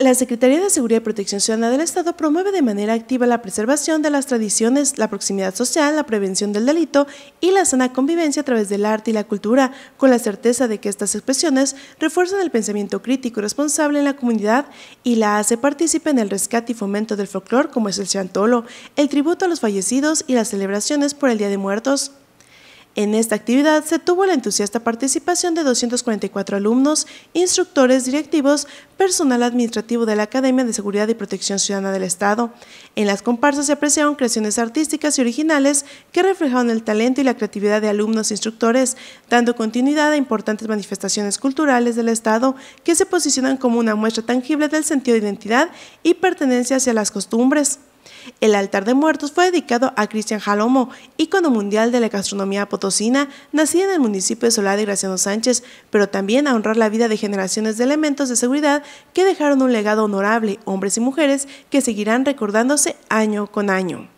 La Secretaría de Seguridad y Protección Ciudadana del Estado promueve de manera activa la preservación de las tradiciones, la proximidad social, la prevención del delito y la sana convivencia a través del arte y la cultura, con la certeza de que estas expresiones refuerzan el pensamiento crítico y responsable en la comunidad y la hace partícipe en el rescate y fomento del folclore como es el chantolo, el tributo a los fallecidos y las celebraciones por el Día de Muertos. En esta actividad se tuvo la entusiasta participación de 244 alumnos, instructores, directivos, personal administrativo de la Academia de Seguridad y Protección Ciudadana del Estado. En las comparsas se apreciaron creaciones artísticas y originales que reflejaban el talento y la creatividad de alumnos e instructores, dando continuidad a importantes manifestaciones culturales del Estado que se posicionan como una muestra tangible del sentido de identidad y pertenencia hacia las costumbres. El altar de muertos fue dedicado a Cristian Jalomo, ícono mundial de la gastronomía potosina, nacido en el municipio de Solá de Graciano Sánchez, pero también a honrar la vida de generaciones de elementos de seguridad que dejaron un legado honorable, hombres y mujeres, que seguirán recordándose año con año.